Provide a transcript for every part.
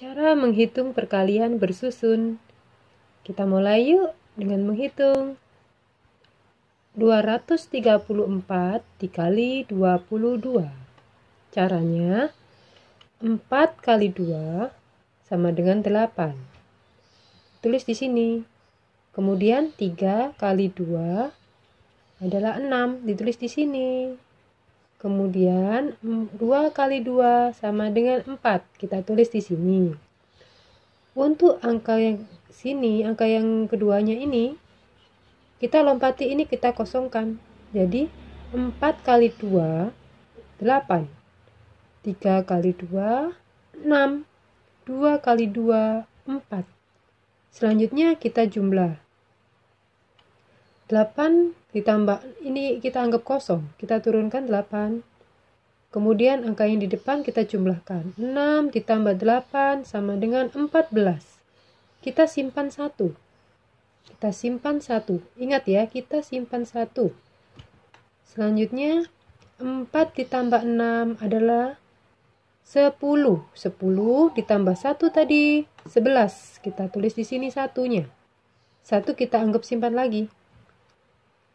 Cara menghitung perkalian bersusun. Kita mulai yuk dengan menghitung. 234 dikali 22. Caranya 4 kali 2 sama dengan 8. Tulis di sini. Kemudian 3 kali 2 adalah 6, ditulis di sini. Kemudian 2 kali 2 sama dengan 4. Kita tulis di sini. Untuk angka yang sini, angka yang keduanya ini, kita lompati ini kita kosongkan. Jadi 4 kali 2, 8. 3 kali 2, 6. 2 kali 2, 4. Selanjutnya kita jumlah. 8 ditambah ini kita anggap kosong kita turunkan 8 kemudian angka yang di depan kita jumlahkan 6 ditambah 8 sama dengan 14 kita simpan 1 kita simpan 1 ingat ya kita simpan 1 selanjutnya 4 ditambah 6 adalah 10 10 ditambah 1 tadi 11 kita tulis di sini satunya satu kita anggap simpan lagi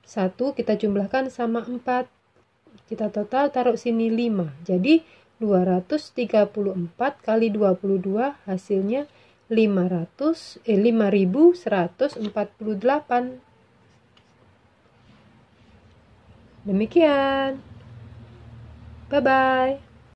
1 kita jumlahkan sama 4. Kita total taruh sini 5. Jadi 234 kali 22 hasilnya 500 eh 5148. Demikian. Bye bye.